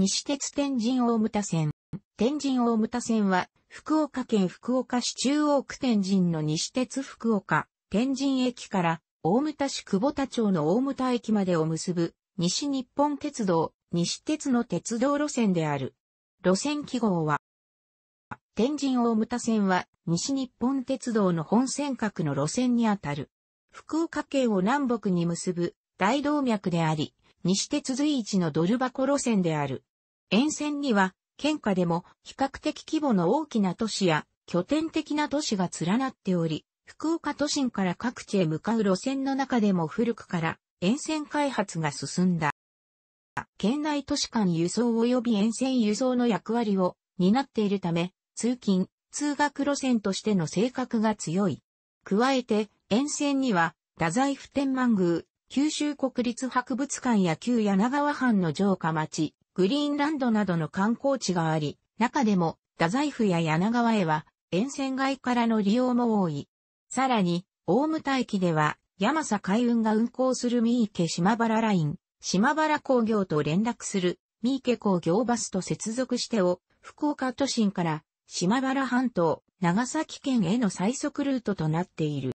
西鉄天神大牟田線。天神大牟田線は、福岡県福岡市中央区天神の西鉄福岡、天神駅から、大牟田市久保田町の大牟田駅までを結ぶ、西日本鉄道、西鉄の鉄道路線である。路線記号は、天神大牟田線は、西日本鉄道の本線角の路線にあたる。福岡県を南北に結ぶ大動脈であり、西鉄随一のドル箱路線である。沿線には、県下でも比較的規模の大きな都市や拠点的な都市が連なっており、福岡都心から各地へ向かう路線の中でも古くから沿線開発が進んだ。県内都市間輸送及び沿線輸送の役割を担っているため、通勤、通学路線としての性格が強い。加えて、沿線には、太宰府天満宮、九州国立博物館や旧柳川藩の城下町、グリーンランドなどの観光地があり、中でも、太宰府や柳川へは、沿線外からの利用も多い。さらに、大牟田駅では、山佐海運が運行する三池島原ライン、島原工業と連絡する三池工業バスと接続してを、福岡都心から島原半島、長崎県への最速ルートとなっている。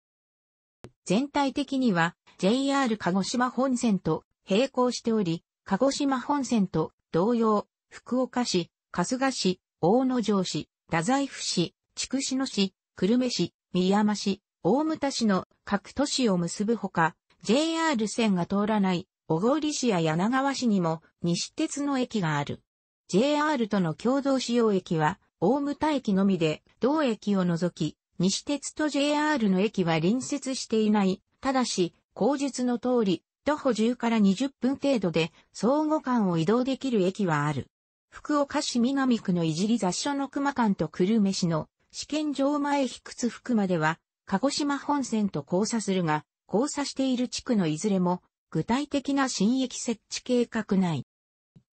全体的には JR 鹿児島本線と並行しており、鹿児島本線と同様、福岡市、春日市、大野城市、太宰府市、筑紫野市、久留米市、宮山市、大牟田市の各都市を結ぶほか、JR 線が通らない小郡市や柳川市にも西鉄の駅がある。JR との共同使用駅は大牟田駅のみで、同駅を除き、西鉄と JR の駅は隣接していない。ただし、口述の通り、徒歩10から20分程度で相互間を移動できる駅はある。福岡市南区のいじり雑所の熊間と久留米市の試験場前卑屈福までは、鹿児島本線と交差するが、交差している地区のいずれも、具体的な新駅設置計画内。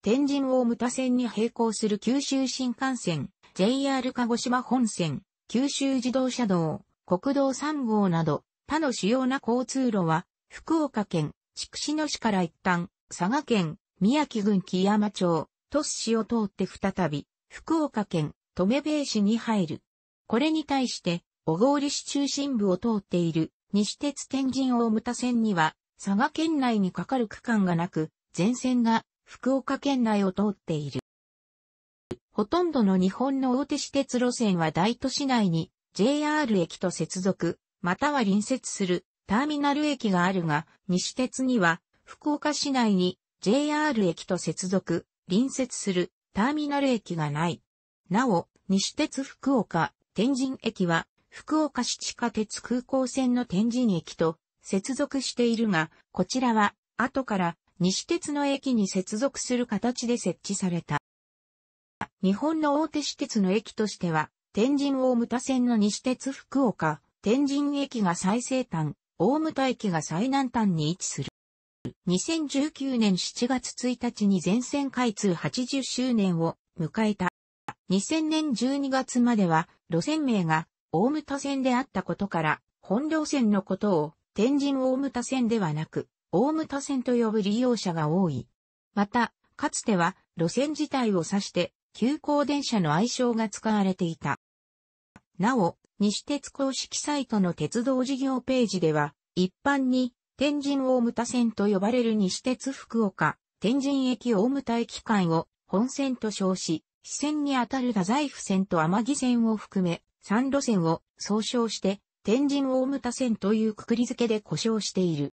天神大牟田線に並行する九州新幹線、JR 鹿児島本線、九州自動車道、国道3号など、他の主要な交通路は、福岡県、筑紫野市から一旦、佐賀県、宮城郡木山町、鳥栖市を通って再び、福岡県、留米市に入る。これに対して、小郡市中心部を通っている、西鉄天神大牟田線には、佐賀県内にかかる区間がなく、全線が福岡県内を通っている。ほとんどの日本の大手私鉄路線は大都市内に JR 駅と接続、または隣接するターミナル駅があるが、西鉄には、福岡市内に JR 駅と接続、隣接するターミナル駅がない。なお、西鉄福岡、天神駅は、福岡市地下鉄空港線の天神駅と接続しているが、こちらは、後から西鉄の駅に接続する形で設置された。日本の大手私鉄の駅としては、天神大牟田線の西鉄福岡、天神駅が最西端、大牟田駅が最南端に位置する。2019年7月1日に全線開通80周年を迎えた。2000年12月までは路線名が大牟田線であったことから、本両線のことを天神大牟田線ではなく、大牟田線と呼ぶ利用者が多い。また、かつては路線自体を指して、急行電車の愛称が使われていた。なお、西鉄公式サイトの鉄道事業ページでは、一般に、天神大牟田線と呼ばれる西鉄福岡、天神駅大牟田駅間を本線と称し、支線にあたる太宰府線と天城線を含め、3路線を総称して、天神大牟田線というくくり付けで故障している。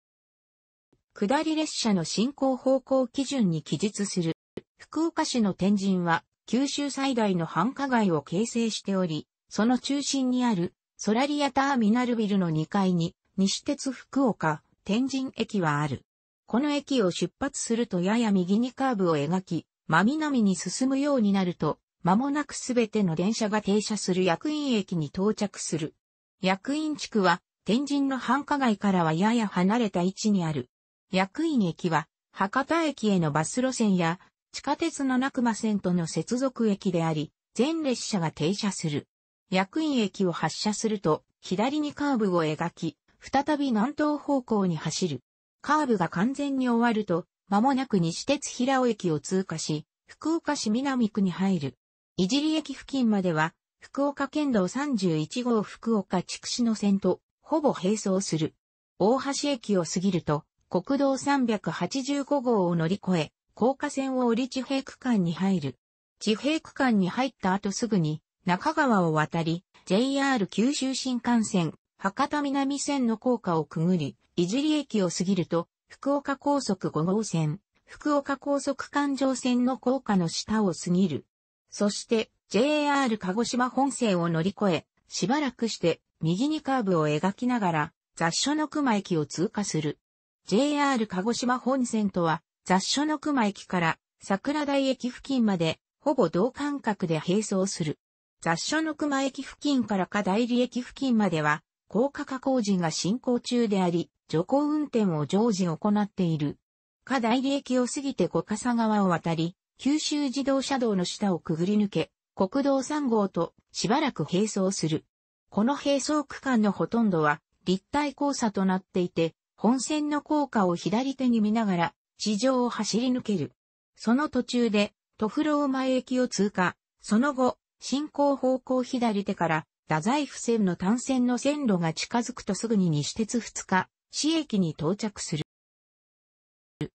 下り列車の進行方向基準に記述する、福岡市の天神は、九州最大の繁華街を形成しており、その中心にあるソラリアターミナルビルの2階に西鉄福岡天神駅はある。この駅を出発するとやや右にカーブを描き、真南に進むようになると、間もなくすべての電車が停車する役員駅に到着する。役員地区は天神の繁華街からはやや離れた位置にある。役員駅は博多駅へのバス路線や地下鉄の中間線との接続駅であり、全列車が停車する。役員駅を発車すると、左にカーブを描き、再び南東方向に走る。カーブが完全に終わると、間もなく西鉄平尾駅を通過し、福岡市南区に入る。いじり駅付近までは、福岡県道31号福岡筑紫野線と、ほぼ並走する。大橋駅を過ぎると、国道385号を乗り越え、高架線を降り地平区間に入る。地平区間に入った後すぐに、中川を渡り、JR 九州新幹線、博多南線の高架をくぐり、いじり駅を過ぎると、福岡高速5号線、福岡高速環状線の高架の下を過ぎる。そして、JR 鹿児島本線を乗り越え、しばらくして、右にカーブを描きながら、雑所の熊駅を通過する。JR 鹿児島本線とは、雑所の熊駅から桜台駅付近まで、ほぼ同間隔で並走する。雑所の熊駅付近から下代理駅付近までは、高架化工事が進行中であり、徐行運転を常時行っている。下代理駅を過ぎて五笠川を渡り、九州自動車道の下をくぐり抜け、国道3号としばらく並走する。この並走区間のほとんどは立体交差となっていて、本線の効果を左手に見ながら地上を走り抜ける。その途中で、トフロー前駅を通過、その後、進行方向左手から、太宰府線の単線の線路が近づくとすぐに西鉄2日、市駅に到着する。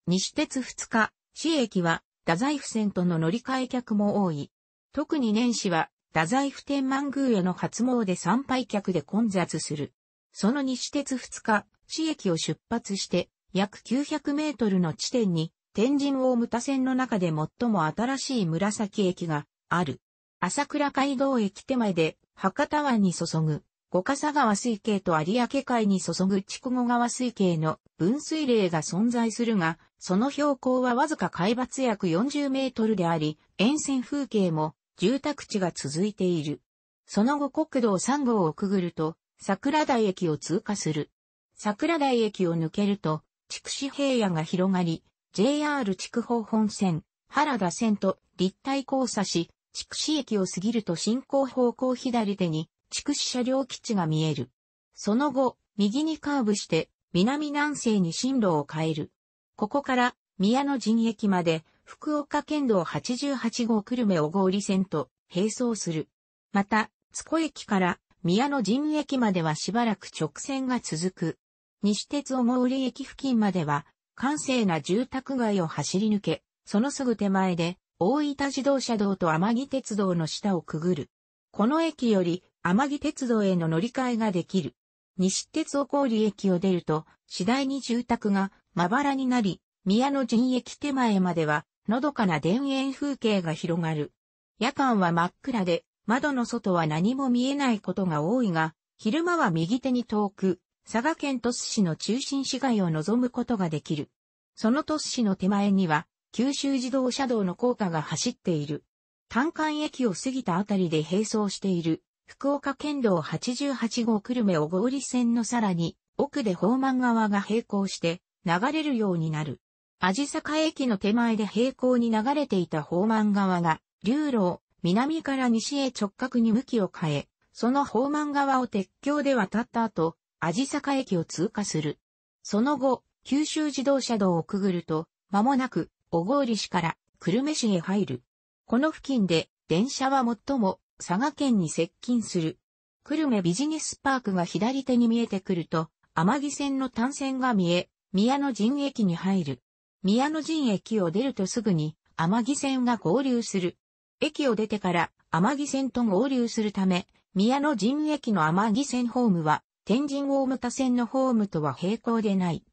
西鉄2日、市駅は、太宰府線との乗り換え客も多い。特に年始は、太宰府天満宮への初詣参拝客で混雑する。その西鉄2日、市駅を出発して、約900メートルの地点に、天神大牟田線の中で最も新しい紫駅がある。朝倉街道駅手前で博多湾に注ぐ五笠川水系と有明海に注ぐ筑後川水系の分水嶺が存在するが、その標高はわずか海抜約40メートルであり、沿線風景も住宅地が続いている。その後国道3号をくぐると、桜台駅を通過する。桜台駅を抜けると、筑紫平野が広がり、JR 筑豊本線、原田線と立体交差し、筑紫駅を過ぎると進行方向左手に、筑紫車両基地が見える。その後、右にカーブして、南南西に進路を変える。ここから、宮野陣駅まで、福岡県道88号久留米小郡線と並走する。また、津古駅から宮野陣駅まではしばらく直線が続く。西鉄小郡駅付近までは、閑静な住宅街を走り抜け、そのすぐ手前で、大分自動車道と天城鉄道の下をくぐる。この駅より天城鉄道への乗り換えができる。西鉄を郡駅を出ると、次第に住宅がまばらになり、宮野陣駅手前までは、のどかな田園風景が広がる。夜間は真っ暗で、窓の外は何も見えないことが多いが、昼間は右手に遠く、佐賀県鳥栖市の中心市街を望むことができる。その鳥栖市の手前には、九州自動車道の高架が走っている。単管駅を過ぎたあたりで並走している、福岡県道88号久留米小郡線のさらに、奥で宝満川が並行して、流れるようになる。味坂駅の手前で平行に流れていた宝満川が、流路を南から西へ直角に向きを変え、その宝満川を鉄橋で渡った後、味坂駅を通過する。その後、九州自動車道をくぐると、間もなく、小郡市から久留米市へ入る。この付近で電車は最も佐賀県に接近する。久留米ビジネスパークが左手に見えてくると、天城線の単線が見え、宮野陣駅に入る。宮野陣駅を出るとすぐに天城線が合流する。駅を出てから天城線と合流するため、宮野陣駅の天城線ホームは、天神大牟田線のホームとは並行でない。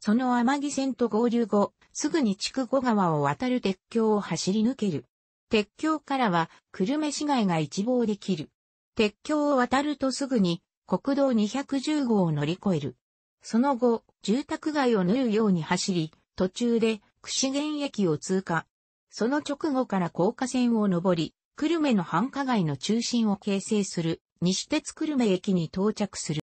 その天城線と合流後、すぐに筑後川を渡る鉄橋を走り抜ける。鉄橋からは、久留米市街が一望できる。鉄橋を渡るとすぐに、国道210号を乗り越える。その後、住宅街を縫うように走り、途中で、串原駅を通過。その直後から高架線を上り、久留米の繁華街の中心を形成する、西鉄久留米駅に到着する。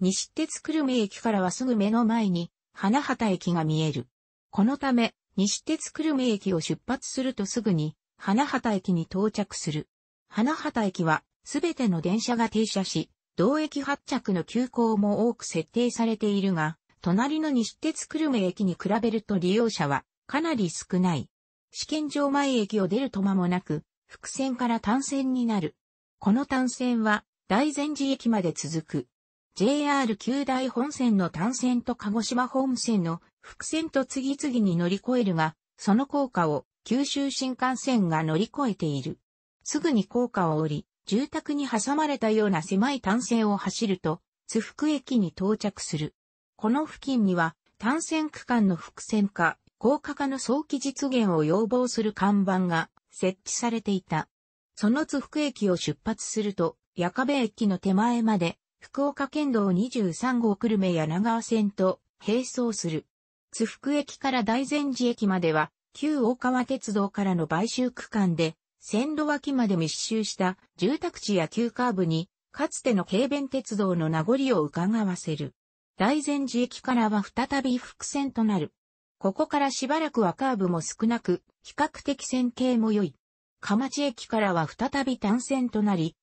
西鉄久留米駅からはすぐ目の前に、花畑駅が見える。このため、西鉄久留米駅を出発するとすぐに、花畑駅に到着する。花畑駅は、すべての電車が停車し、同駅発着の急行も多く設定されているが、隣の西鉄久留米駅に比べると利用者はかなり少ない。試験場前駅を出ると間もなく、伏線から単線になる。この単線は大善寺駅まで続く。JR 九大本線の単線と鹿児島本線の伏線と次々に乗り越えるが、その効果を九州新幹線が乗り越えている。すぐに効果を降り、住宅に挟まれたような狭い単線を走ると、津福駅に到着する。この付近には、単線区間の伏線化、高架化の早期実現を要望する看板が設置されていた。その津福駅を出発すると、矢壁駅の手前まで福岡県道23号久留米柳川線と並走する。津福駅から大善寺駅までは、旧大川鉄道からの買収区間で、線路脇まで密集した住宅地や急カーブに、かつての軽便鉄道の名残を伺わせる。大善寺駅からは再び伏線となる。ここからしばらくはカーブも少なく、比較的線形も良い。河町駅からは再び単線となり、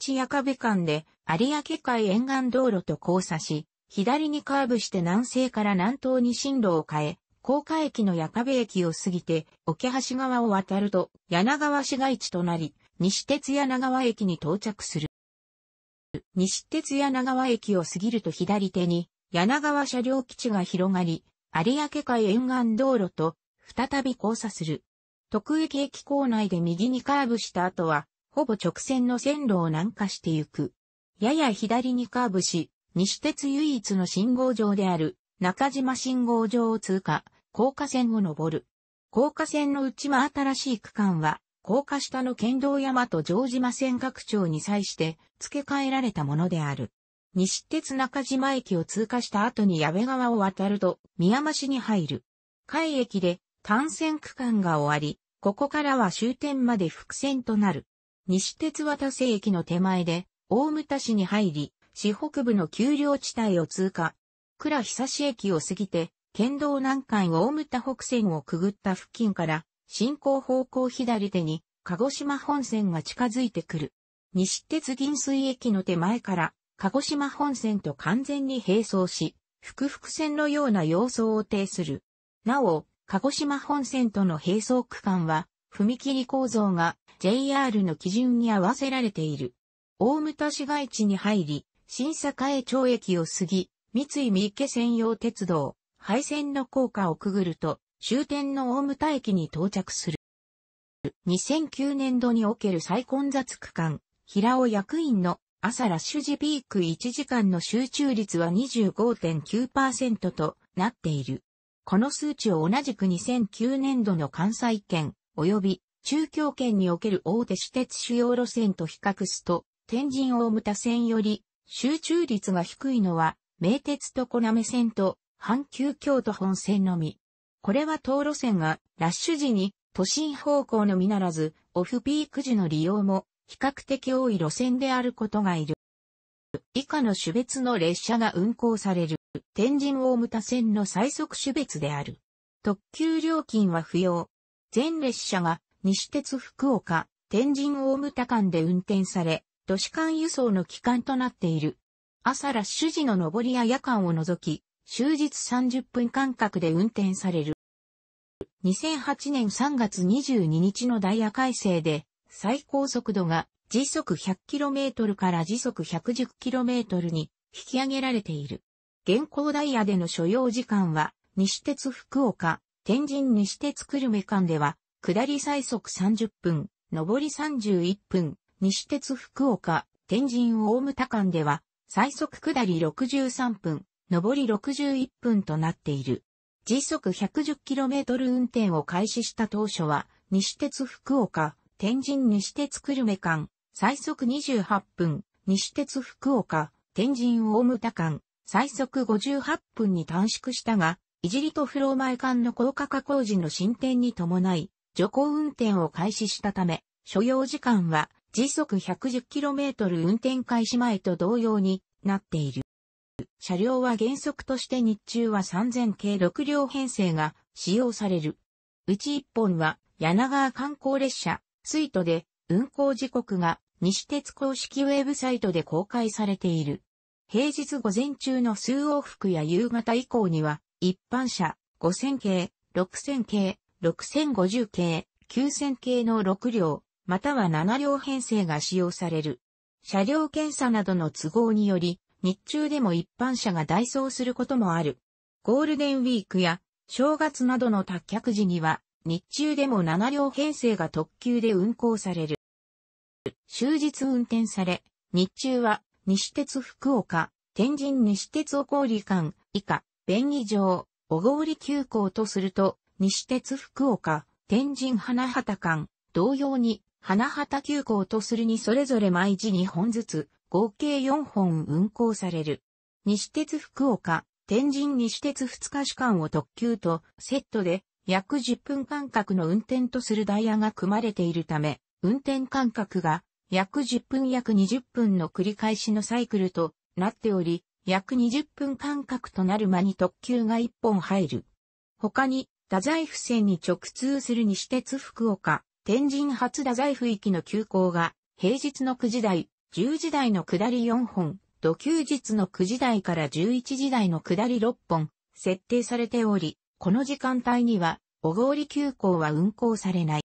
ちやか壁間で有明海沿岸道路と交差し、左にカーブして南西から南東に進路を変え、高架駅の矢壁駅を過ぎて、桶橋川を渡ると、柳川市街地となり、西鉄柳川駅に到着する。西鉄柳川駅を過ぎると左手に、柳川車両基地が広がり、有明海沿岸道路と、再び交差する。徳駅駅構内で右にカーブした後は、ほぼ直線の線路を南下してゆく。やや左にカーブし、西鉄唯一の信号場である中島信号場を通過、高架線を登る。高架線の内間新しい区間は、高架下の県道山と城島線拡張に際して付け替えられたものである。西鉄中島駅を通過した後に矢部川を渡ると宮間市に入る。海駅で単線区間が終わり、ここからは終点まで伏線となる。西鉄渡瀬駅の手前で、大牟田市に入り、市北部の丘陵地帯を通過。倉久志駅を過ぎて、県道南海大牟田北線をくぐった付近から、進行方向左手に、鹿児島本線が近づいてくる。西鉄銀水駅の手前から、鹿児島本線と完全に並走し、複々線のような様相を呈する。なお、鹿児島本線との並走区間は、踏切構造が JR の基準に合わせられている。大牟田市街地に入り、新栄町駅を過ぎ、三井三池専用鉄道、廃線の効果をくぐると、終点の大牟田駅に到着する。2009年度における最混雑区間、平尾役員の朝ラッシュ時ピーク1時間の集中率は25.9%となっている。この数値を同じく2009年度の関西圏及び中京圏における大手私鉄主要路線と比較すと、天神大牟田線より集中率が低いのは、名鉄と小滑線と阪急京都本線のみ。これは当路線がラッシュ時に都心方向のみならず、オフピーク時の利用も比較的多い路線であることがいる。以下の種別の列車が運行される天神大牟田線の最速種別である。特急料金は不要。全列車が西鉄福岡、天神大牟田間で運転され、都市間輸送の機関となっている。朝ラッシュ時の上りや夜間を除き、終日30分間隔で運転される。2008年3月22日のダイヤ改正で、最高速度が時速 100km から時速 110km に引き上げられている。現行ダイヤでの所要時間は、西鉄福岡、天神西鉄久留米間では下り最速30分、上り31分、西鉄福岡、天神大牟田間では、最速下り63分、上り61分となっている。時速 110km 運転を開始した当初は、西鉄福岡、天神西鉄久留米間、最速28分、西鉄福岡、天神大牟田間、最速58分に短縮したが、いじりとフロー前間の高架化工事の進展に伴い、徐行運転を開始したため、所要時間は時速 110km 運転開始前と同様になっている。車両は原則として日中は3000系6両編成が使用される。うち1本は柳川観光列車、水イで運行時刻が西鉄公式ウェブサイトで公開されている。平日午前中の数往復や夕方以降には一般車5000系、6000系、6050系、9000系の6両、または7両編成が使用される。車両検査などの都合により、日中でも一般車が代走することもある。ゴールデンウィークや正月などの脱却時には、日中でも7両編成が特急で運行される。終日運転され、日中は西鉄福岡、天神西鉄おこり間、以下、便宜上、お郡り急行とすると、西鉄福岡、天神花畑間、同様に、花畑急行とするにそれぞれ毎時2本ずつ、合計4本運行される。西鉄福岡、天神西鉄2日市間を特急とセットで約10分間隔の運転とするダイヤが組まれているため、運転間隔が約10分約20分の繰り返しのサイクルとなっており、約20分間隔となる間に特急が1本入る。他に太宰府線に直通する西鉄福岡、天神発太宰府きの急行が、平日の9時台、10時台の下り4本、土休日の9時台から11時台の下り6本、設定されており、この時間帯には、小郡急行は運行されない。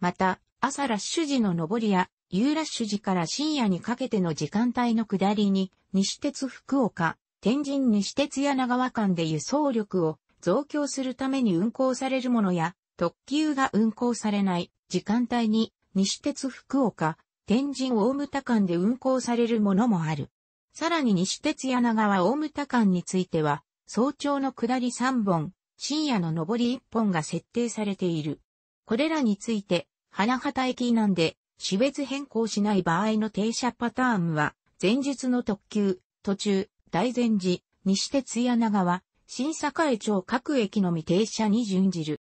また、朝ラッシュ時の上りや、夕ラッシュ時から深夜にかけての時間帯の下りに、西鉄福岡、天神西鉄柳川間で輸送力を増強するために運行されるものや、特急が運行されない時間帯に西鉄福岡、天神大牟田間で運行されるものもある。さらに西鉄柳川大牟田間については、早朝の下り3本、深夜の上り1本が設定されている。これらについて、花畑駅なんで、種別変更しない場合の停車パターンは、前日の特急、途中、大前寺、西鉄柳川、新栄町各駅のみ停車に準じる。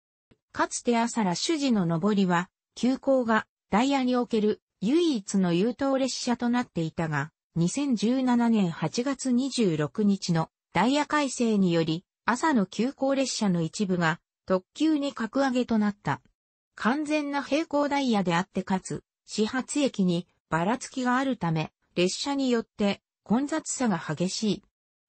かつて朝ら主事の上りは、急行がダイヤにおける唯一の優等列車となっていたが、2017年8月26日のダイヤ改正により、朝の急行列車の一部が特急に格上げとなった。完全な平行ダイヤであってかつ、始発駅にばらつきがあるため、列車によって混雑さが激しい。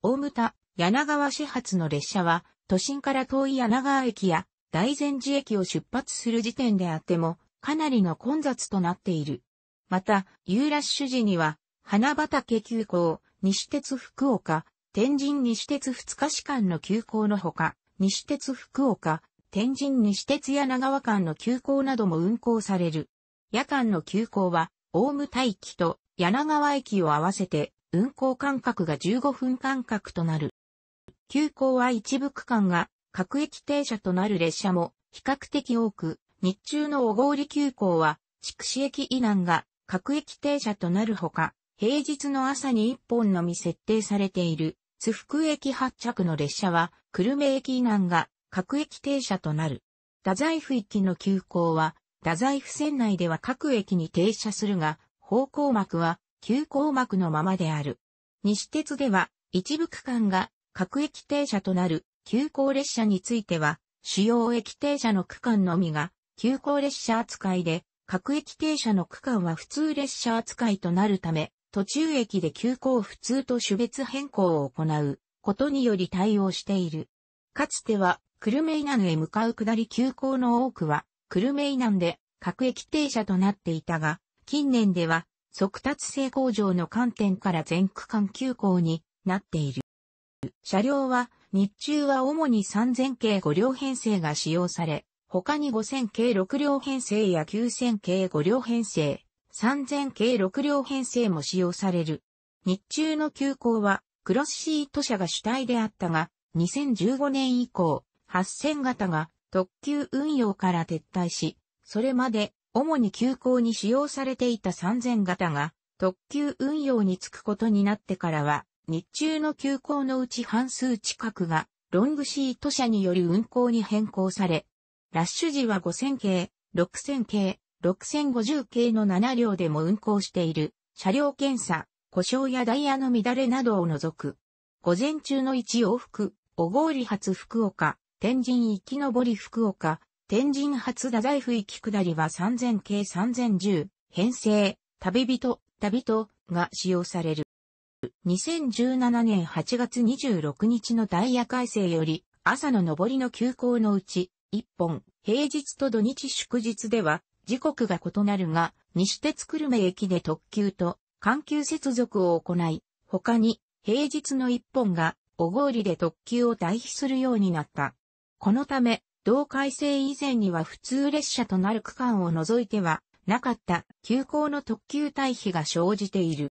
大牟田、柳川始発の列車は、都心から遠い柳川駅や大善寺駅を出発する時点であっても、かなりの混雑となっている。また、ユーラッシュ時には、花畑急行、西鉄福岡、天神西鉄二日市間の急行のほか、西鉄福岡、天神西鉄柳川間の急行なども運行される。夜間の急行は、大ム大駅と柳川駅を合わせて運行間隔が15分間隔となる。急行は一部区間が各駅停車となる列車も比較的多く、日中の小郡急行は、筑紫駅以南が各駅停車となるほか、平日の朝に一本のみ設定されている、津福駅発着の列車は、久留米駅以南が各駅停車となる。太宰府駅の急行は、太宰府線内では各駅に停車するが、方向幕は急行幕のままである。西鉄では、一部区間が各駅停車となる急行列車については、主要駅停車の区間のみが急行列車扱いで、各駅停車の区間は普通列車扱いとなるため、途中駅で急行普通と種別変更を行うことにより対応している。かつては、久留米南へ向かう下り急行の多くは、久留米南で各駅停車となっていたが、近年では、速達性向上の観点から全区間急行になっている。車両は日中は主に3000系5両編成が使用され、他に5000系6両編成や9000系5両編成、3000系6両編成も使用される。日中の急行はクロスシート車が主体であったが、2015年以降、8000型が特急運用から撤退し、それまで主に急行に使用されていた3000型が特急運用につくことになってからは、日中の急行のうち半数近くが、ロングシート車による運行に変更され、ラッシュ時は5000系、6000系、6050系の7両でも運行している、車両検査、故障やダイヤの乱れなどを除く。午前中の1往復、小郡発福岡、天神行き上り福岡、天神発太宰府行き下りは3000系3010、編成、旅人、旅人が使用される。2017年8月26日のダイヤ改正より、朝の上りの急行のうち、1本、平日と土日祝日では、時刻が異なるが、西鉄久留米駅で特急と、環球接続を行い、他に、平日の1本が、小郡で特急を代比するようになった。このため、同改正以前には普通列車となる区間を除いては、なかった、急行の特急対比が生じている。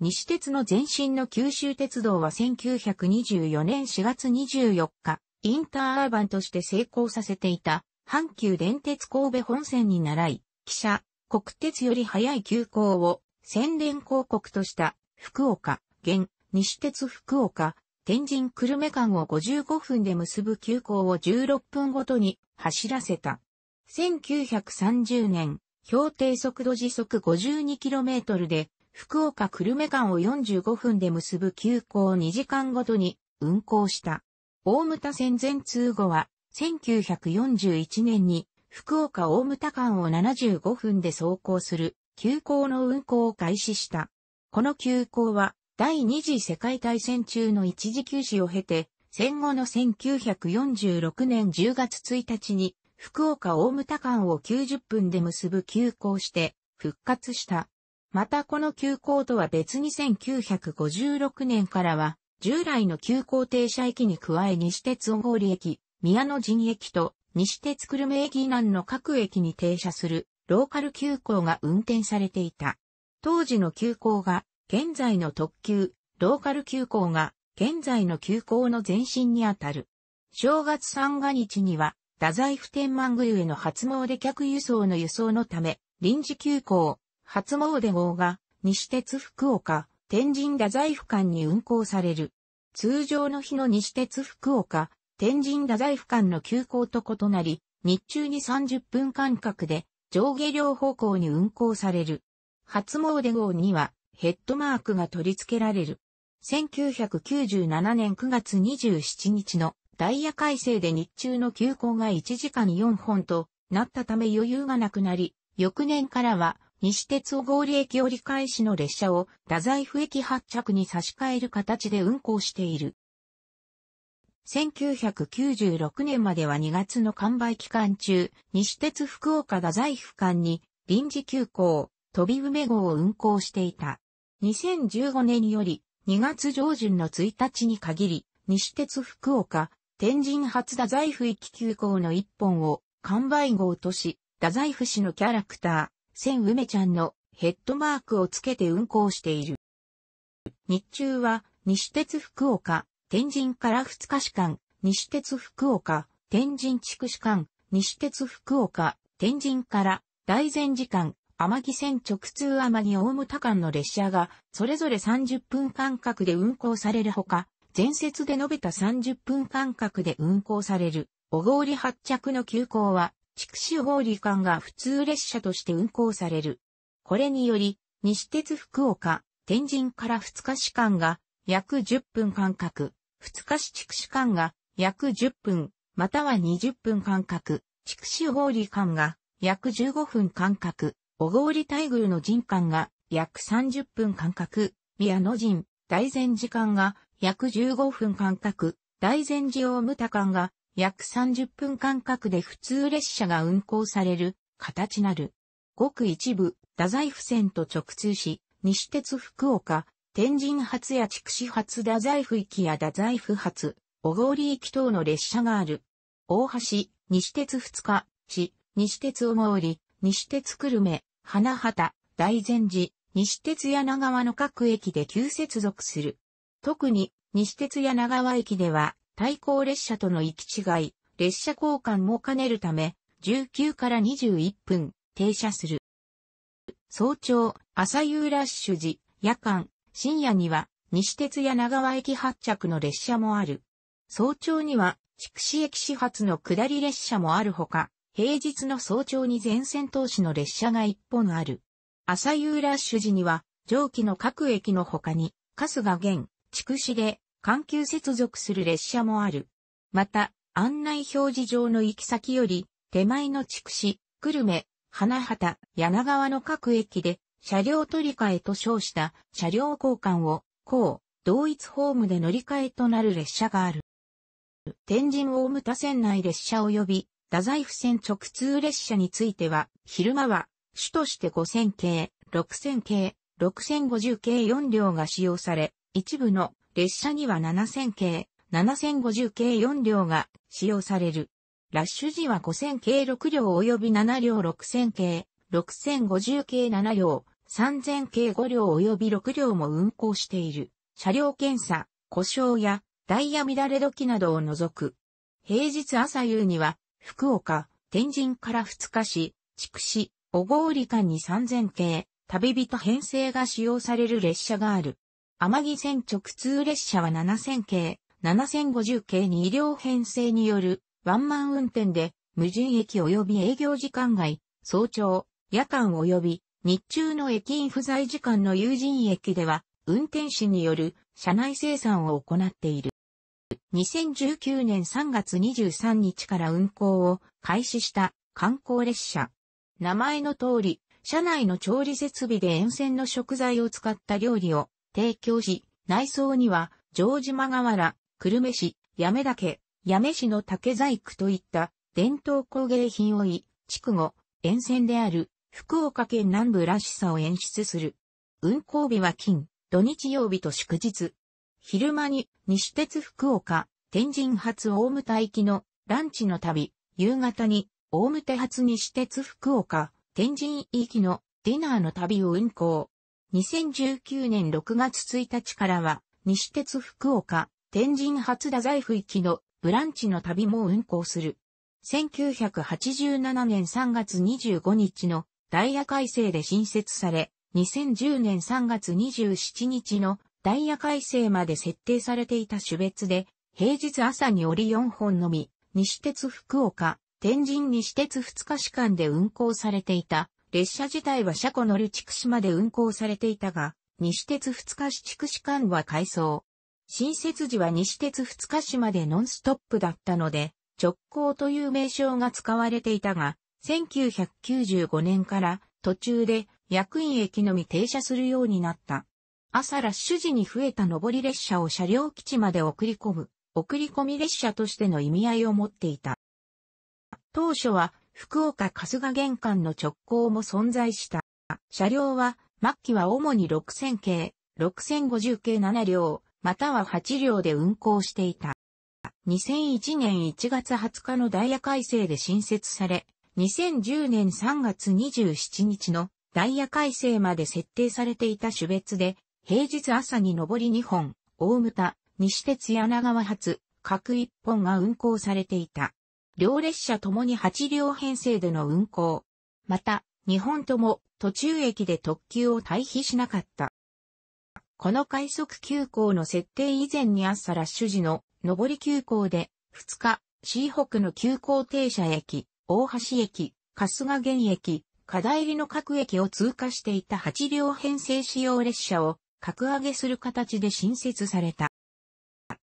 西鉄の前身の九州鉄道は1924年4月24日、インターアーバンとして成功させていた、阪急電鉄神戸本線に習い、汽車、国鉄より早い急行を宣伝広告とした福岡、現、西鉄福岡、天神久留米間を55分で結ぶ急行を16分ごとに走らせた。1930年、標定速度時速 52km で福岡久留米間を45分で結ぶ急行2時間ごとに運行した。大牟田線全通後は、1941年に福岡大牟田間を75分で走行する急行の運行を開始した。この急行は、第二次世界大戦中の一時休止を経て、戦後の1946年10月1日に、福岡大牟田間を90分で結ぶ急行して、復活した。またこの急行とは別に1956年からは、従来の急行停車駅に加え西鉄小郡駅、宮野陣駅と西鉄久留米駅以南の各駅に停車するローカル急行が運転されていた。当時の急行が現在の特急、ローカル急行が現在の急行の前身にあたる。正月三が日には、太宰府天満宮への初詣客輸送の輸送のため、臨時急行、初詣号が西鉄福岡、天神太宰府間に運行される。通常の日の西鉄福岡、天神太宰府間の急行と異なり、日中に30分間隔で上下両方向に運行される。初詣号にはヘッドマークが取り付けられる。1997年9月27日のダイヤ改正で日中の急行が1時間4本となったため余裕がなくなり、翌年からは西鉄小郡駅折り返しの列車を太宰府駅発着に差し替える形で運行している。1996年までは2月の完売期間中、西鉄福岡太宰府間に臨時急行、飛び梅号を運行していた。2015年より2月上旬の1日に限り、西鉄福岡、天神発太宰府駅急行の一本を完売号とし、太宰府市のキャラクター、千梅ちゃんのヘッドマークをつけて運行している。日中は西鉄福岡、天神から二日市間、西鉄福岡、天神地区市間、西鉄福岡、天神から大前時間、天城線直通天城大牟田間の列車が、それぞれ30分間隔で運行されるほか、前節で延べた30分間隔で運行される、小郡発着の急行は、筑紫法理館が普通列車として運行される。これにより、西鉄福岡、天神から二日市間が約10分間隔、二日市筑紫間が約10分、または20分間隔、筑紫法理館が約15分間隔、小郡大宮の人間が約30分間隔、宮野人、大善寺間が約15分間隔、大善寺大牟田間が約30分間隔で普通列車が運行される形なる。ごく一部、太宰府線と直通し、西鉄福岡、天神発や筑紫発太宰府行きや太宰府発、小郡行き等の列車がある。大橋、西鉄二日、市、西鉄小郡、西鉄久留米、花畑、大善寺、西鉄柳川の各駅で急接続する。特に、西鉄柳川駅では、対向列車との行き違い、列車交換も兼ねるため、19から21分、停車する。早朝、朝夕ラッシュ時、夜間、深夜には、西鉄や長和駅発着の列車もある。早朝には、筑紫駅始発の下り列車もあるほか、平日の早朝に全線投資の列車が一本ある。朝夕ラッシュ時には、上記の各駅の他に、春日原、筑紫で、緩急接続する列車もある。また、案内表示上の行き先より、手前の筑紫、久留米、花畑、柳川の各駅で、車両取り替えと称した車両交換を、こう、同一ホームで乗り換えとなる列車がある。天神大牟田線内列車及び、太宰府線直通列車については、昼間は、主として5000系、6000系、6050系4両が使用され、一部の列車には7000系、7050系4両が使用される。ラッシュ時は5000系6両及び7両6000系、6050系7両、3000系5両及び6両も運行している。車両検査、故障やダイヤ乱れ時などを除く。平日朝夕には、福岡、天神から二日市、筑紫、小郡間に3000系、旅人編成が使用される列車がある。天城線直通列車は7000系、7050系に医療編成によるワンマン運転で、無人駅及び営業時間外、早朝、夜間及び日中の駅員不在時間の有人駅では、運転士による車内生産を行っている。2019年3月23日から運行を開始した観光列車。名前の通り、車内の調理設備で沿線の食材を使った料理を提供し、内装には、城島河原、久留米市、八女岳、八女市の竹細工といった伝統工芸品をい、区後、沿線である福岡県南部らしさを演出する。運行日は金、土日曜日と祝日。昼間に西鉄福岡、天神発大牟田行きのランチの旅、夕方に大牟田発西鉄福岡、天神行きのディナーの旅を運行。2019年6月1日からは、西鉄福岡、天神初太宰府行きのブランチの旅も運行する。1987年3月25日のダイヤ改正で新設され、2010年3月27日のダイヤ改正まで設定されていた種別で、平日朝に折4本のみ、西鉄福岡、天神西鉄2日市間で運行されていた列車自体は車庫乗る筑紫まで運行されていたが、西鉄二日市筑紫間は改装。新設時は西鉄二日市までノンストップだったので、直行という名称が使われていたが、1995年から途中で役員駅のみ停車するようになった。朝ラッシュ時に増えた上り列車を車両基地まで送り込む、送り込み列車としての意味合いを持っていた。当初は福岡春日玄関の直行も存在した。車両は、末期は主に6000系、6050系7両、または8両で運行していた。2001年1月20日のダイヤ改正で新設され、2010年3月27日のダイヤ改正まで設定されていた種別で、平日朝に上り2本、大牟田、西鉄柳川発、各1本が運行されていた。両列車ともに8両編成での運行。また、日本とも途中駅で特急を退避しなかった。この快速急行の設定以前に朝ラッシュ時の上り急行で2日、c 北の急行停車駅、大橋駅、春日原駅、片入りの各駅を通過していた8両編成使用列車を格上げする形で新設された。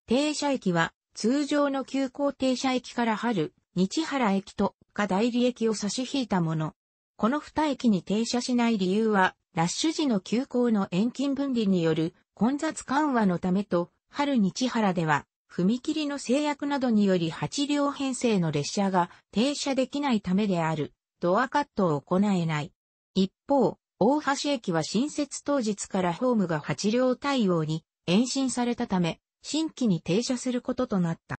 停車駅は通常の急行停車駅から春、日原駅と下代理駅を差し引いたもの。この二駅に停車しない理由は、ラッシュ時の急行の遠近分離による混雑緩和のためと、春日原では、踏切の制約などにより8両編成の列車が停車できないためである、ドアカットを行えない。一方、大橋駅は新設当日からホームが8両対応に延伸されたため、新規に停車することとなった。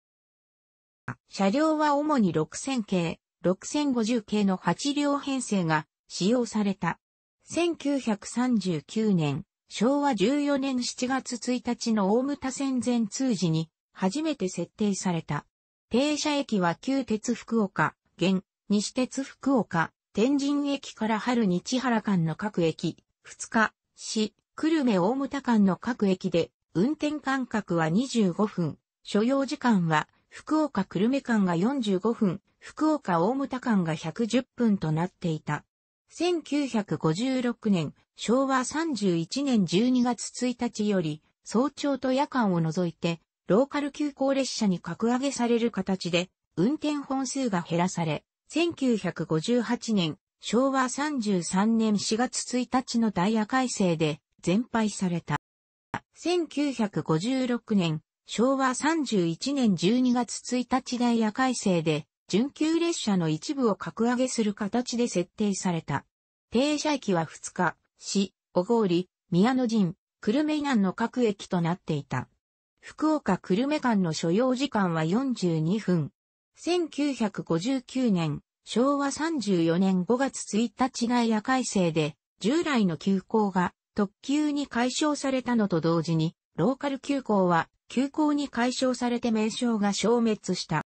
車両は主に6000系、6050系の8両編成が使用された。1939年、昭和14年7月1日の大牟田線前通時に初めて設定された。停車駅は旧鉄福岡、現、西鉄福岡、天神駅から春日原間の各駅、二日、市、久留米大牟田間の各駅で、運転間隔は25分、所要時間は福岡久留米間が45分、福岡大牟田間が110分となっていた。1956年、昭和31年12月1日より、早朝と夜間を除いて、ローカル急行列車に格上げされる形で、運転本数が減らされ、1958年、昭和33年4月1日のダイヤ改正で、全廃された。1956年、昭和31年12月1日ダイヤ改正で、準急列車の一部を格上げする形で設定された。停車駅は2日、市、小郡、宮野陣、久留米南の各駅となっていた。福岡久留米間の所要時間は42分。1959年、昭和34年5月1日ダイヤ改正で、従来の急行が特急に解消されたのと同時に、ローカル急行は休校に解消されて名称が消滅した。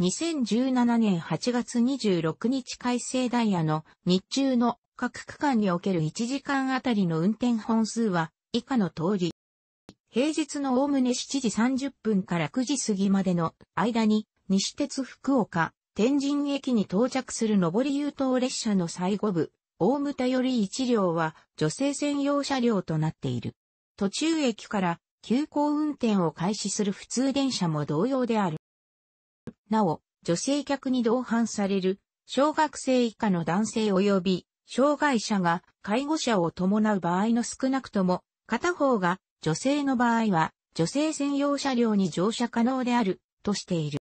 2017年8月26日改正ダイヤの日中の各区間における1時間あたりの運転本数は以下の通り。平日のおおむね7時30分から9時過ぎまでの間に西鉄福岡、天神駅に到着する上り優等列車の最後部、大牟田より1両は女性専用車両となっている。途中駅から急行運転を開始する普通電車も同様である。なお、女性客に同伴される、小学生以下の男性及び、障害者が介護者を伴う場合の少なくとも、片方が女性の場合は、女性専用車両に乗車可能である、としている。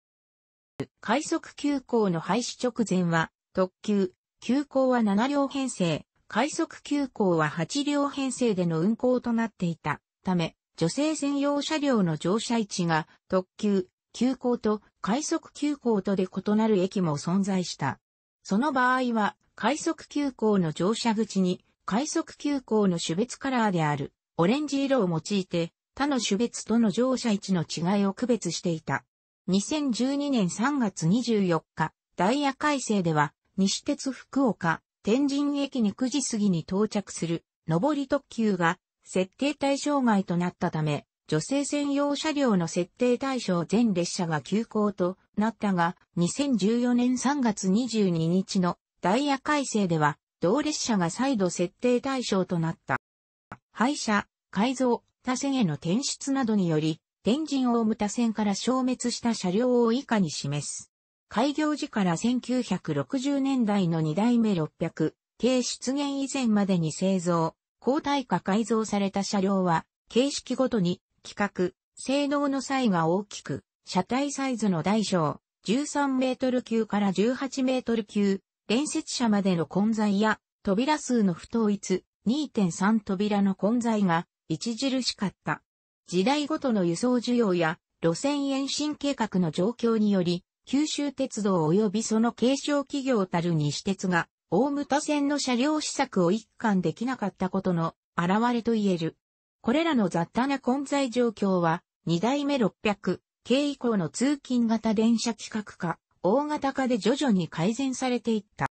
快速急行の廃止直前は、特急、急行は7両編成、快速急行は8両編成での運行となっていたため、女性専用車両の乗車位置が特急、急行と快速急行とで異なる駅も存在した。その場合は、快速急行の乗車口に、快速急行の種別カラーである、オレンジ色を用いて、他の種別との乗車位置の違いを区別していた。2012年3月24日、ダイヤ改正では、西鉄福岡、天神駅に9時過ぎに到着する、上り特急が、設定対象外となったため、女性専用車両の設定対象全列車が休校となったが、2014年3月22日のダイヤ改正では、同列車が再度設定対象となった。廃車、改造、他線への転出などにより、天神大牟田線から消滅した車両を以下に示す。開業時から1960年代の2代目600、系出現以前までに製造、高耐化改造された車両は、形式ごとに、規格、性能の差異が大きく、車体サイズの大小、13メートル級から18メートル級、連接車までの混在や、扉数の不統一、2.3扉の混在が、著しかった。時代ごとの輸送需要や、路線延伸計画の状況により、九州鉄道及びその継承企業たる西鉄が、大牟田線の車両施策を一貫できなかったことの現れと言える。これらの雑多な混在状況は、2代目600系以降の通勤型電車規格化、大型化で徐々に改善されていった。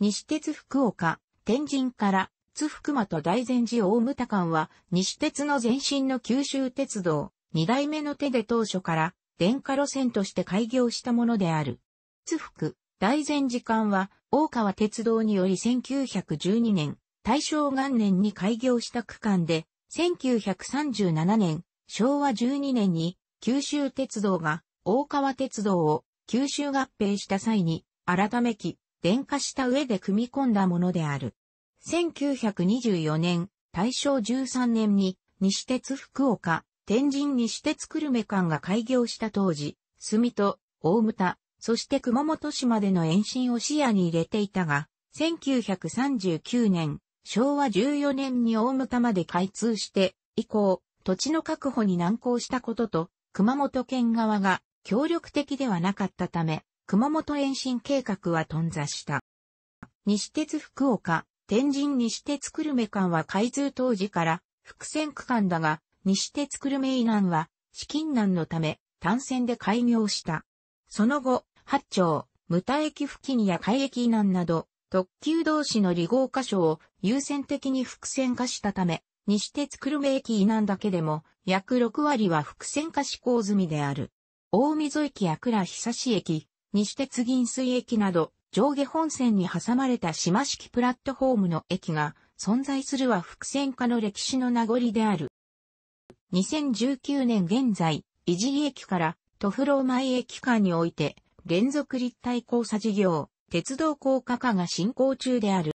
西鉄福岡、天神から津福間と大善寺大牟田間は、西鉄の前身の九州鉄道、2代目の手で当初から、電化路線として開業したものである。津福、大善寺間は、大川鉄道により1912年、大正元年に開業した区間で、1937年、昭和12年に九州鉄道が大川鉄道を九州合併した際に改めき電化した上で組み込んだものである。1924年、大正13年に西鉄福岡、天神西鉄久留米間が開業した当時、住戸、大牟田、そして熊本市までの延伸を視野に入れていたが、1939年、昭和14年に大牟田まで開通して、以降、土地の確保に難航したことと、熊本県側が協力的ではなかったため、熊本延伸計画は頓挫した。西鉄福岡、天神西鉄久留米間は開通当時から複線区間だが、西鉄久留米以南は資金難のため単線で開業した。その後、八丁、無田駅付近や海駅南など、特急同士の離合箇所を優先的に伏線化したため、西鉄久留米駅以南だけでも、約6割は伏線化施行済みである。大溝駅や倉久志駅、西鉄銀水駅など、上下本線に挟まれた島式プラットフォームの駅が存在するは伏線化の歴史の名残である。2019年現在、維持駅からトフロー前駅間において、連続立体交差事業、鉄道高架化が進行中である。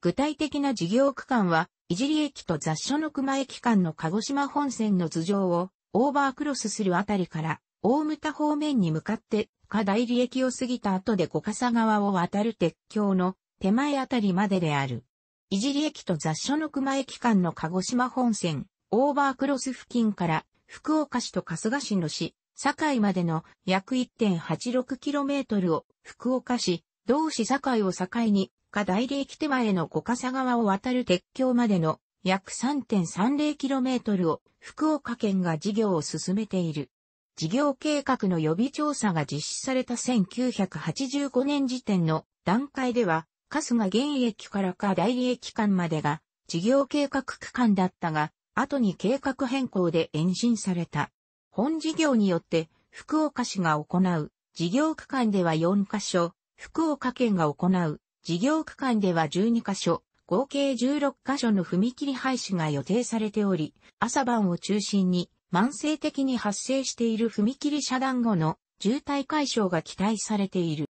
具体的な事業区間は、いじり駅と雑所の熊駅間の鹿児島本線の頭上をオーバークロスするあたりから、大牟田方面に向かって、課大利駅を過ぎた後で五笠川を渡る鉄橋の手前あたりまでである。いじり駅と雑所の熊駅間の鹿児島本線、オーバークロス付近から、福岡市と春日市の市、堺までの約 1.86km を福岡市、同市堺を境に、下大霊駅手前の五笠川を渡る鉄橋までの約 3.30km を福岡県が事業を進めている。事業計画の予備調査が実施された1985年時点の段階では、春日現役から下大理駅間までが事業計画区間だったが、後に計画変更で延伸された。本事業によって福岡市が行う事業区間では4カ所、福岡県が行う事業区間では12カ所、合計16カ所の踏切廃止が予定されており、朝晩を中心に慢性的に発生している踏切遮断後の渋滞解消が期待されている。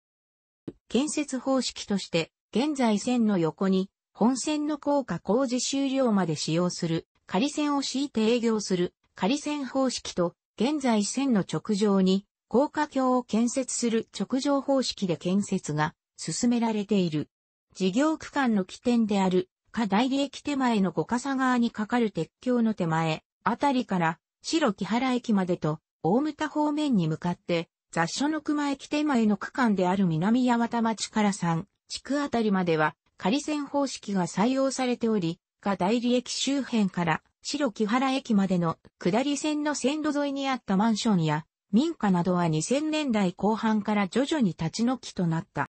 建設方式として、現在線の横に本線の効果工事終了まで使用する仮線を敷いて営業する仮線方式と現在線の直上に、高架橋を建設する直上方式で建設が進められている。事業区間の起点である、下大理駅手前の五笠川に架かる鉄橋の手前、あたりから、白木原駅までと、大牟田方面に向かって、雑所の熊駅手前の区間である南八幡町から山、地区あたりまでは、仮線方式が採用されており、下大理駅周辺から、白木原駅までの下り線の線路沿いにあったマンションや民家などは2000年代後半から徐々に立ち退きとなった。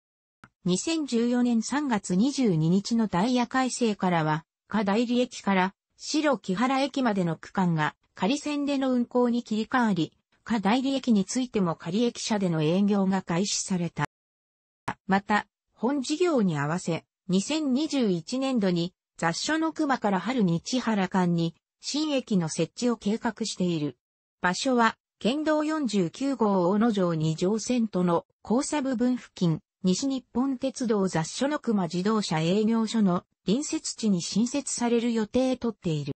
2014年3月22日のダイヤ改正からは、下代理駅から白木原駅までの区間が仮線での運行に切り替わり、下代理駅についても仮駅舎での営業が開始された。また、本事業に合わせ、2021年度に雑所の熊から春日原間に新駅の設置を計画している。場所は、県道49号大野城二条線との交差部分付近、西日本鉄道雑所の熊自動車営業所の隣接地に新設される予定とっている。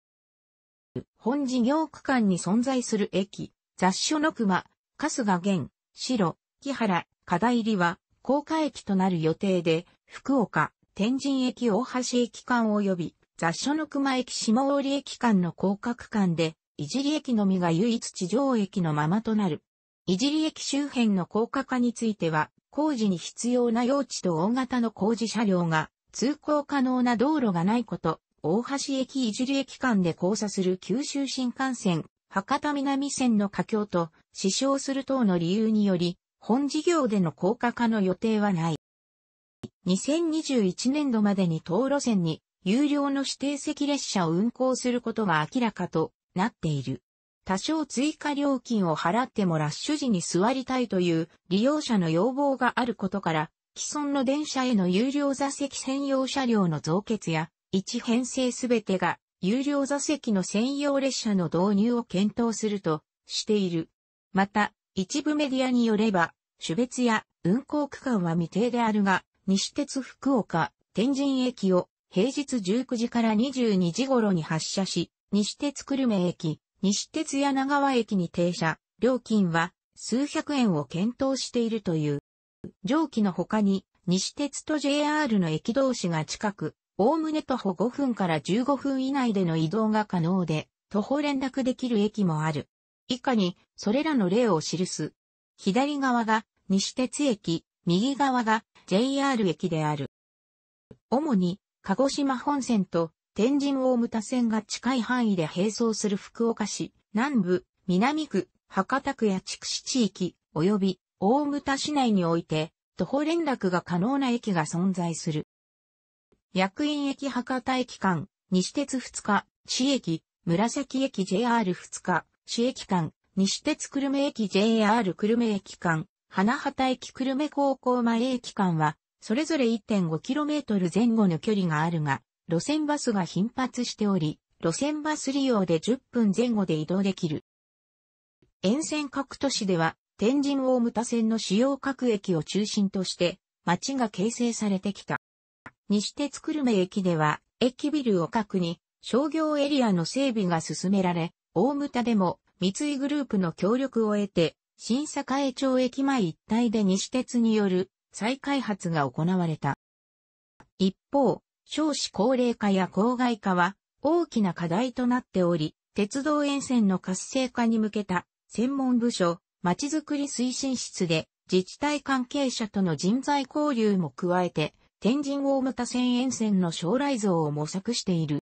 本事業区間に存在する駅、雑所の熊、春日源、白、木原、課題入りは、高架駅となる予定で、福岡、天神駅大橋駅間及び、雑所の熊駅下折駅間の広角間で、いじり駅のみが唯一地上駅のままとなる。いじり駅周辺の高架化については、工事に必要な用地と大型の工事車両が、通行可能な道路がないこと、大橋駅いじり駅間で交差する九州新幹線、博多南線の架橋と、死傷する等の理由により、本事業での高架化の予定はない。2021年度までに東路線に有料の指定席列車を運行することが明らかとなっている。多少追加料金を払ってもラッシュ時に座りたいという利用者の要望があることから、既存の電車への有料座席専用車両の増結や、一編成すべてが有料座席の専用列車の導入を検討するとしている。また、一部メディアによれば、種別や運行区間は未定であるが、西鉄福岡、天神駅を平日19時から22時頃に発車し、西鉄久留米駅、西鉄柳川駅に停車、料金は数百円を検討しているという。上記の他に、西鉄と JR の駅同士が近く、おおむね徒歩5分から15分以内での移動が可能で、徒歩連絡できる駅もある。以下に、それらの例を記す。左側が西鉄駅、右側が JR 駅である。主に鹿児島本線と天神大牟田線が近い範囲で並走する福岡市、南部、南区、博多区や筑紫地域、及び大牟田市内において、徒歩連絡が可能な駅が存在する。役員駅博多駅間、西鉄2日、市駅、紫駅 JR2 日、市駅間、西鉄久留米駅 JR 久留米駅間、花畑駅久留米高校前駅間は、それぞれ 1.5km 前後の距離があるが、路線バスが頻発しており、路線バス利用で10分前後で移動できる。沿線各都市では、天神大牟田線の主要各駅を中心として、町が形成されてきた。西鉄久留米駅では、駅ビルを核に、商業エリアの整備が進められ、大牟田でも、三井グループの協力を得て、新栄町駅前一帯で西鉄による再開発が行われた。一方、少子高齢化や郊外化は大きな課題となっており、鉄道沿線の活性化に向けた専門部署、まちづくり推進室で自治体関係者との人材交流も加えて、天神大牟田線沿線の将来像を模索している。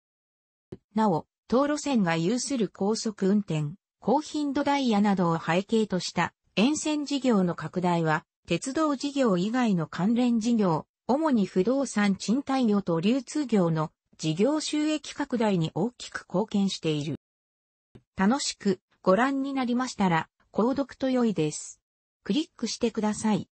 なお、道路線が有する高速運転、高頻度ダイヤなどを背景とした沿線事業の拡大は鉄道事業以外の関連事業、主に不動産賃貸業と流通業の事業収益拡大に大きく貢献している。楽しくご覧になりましたら、購読と良いです。クリックしてください。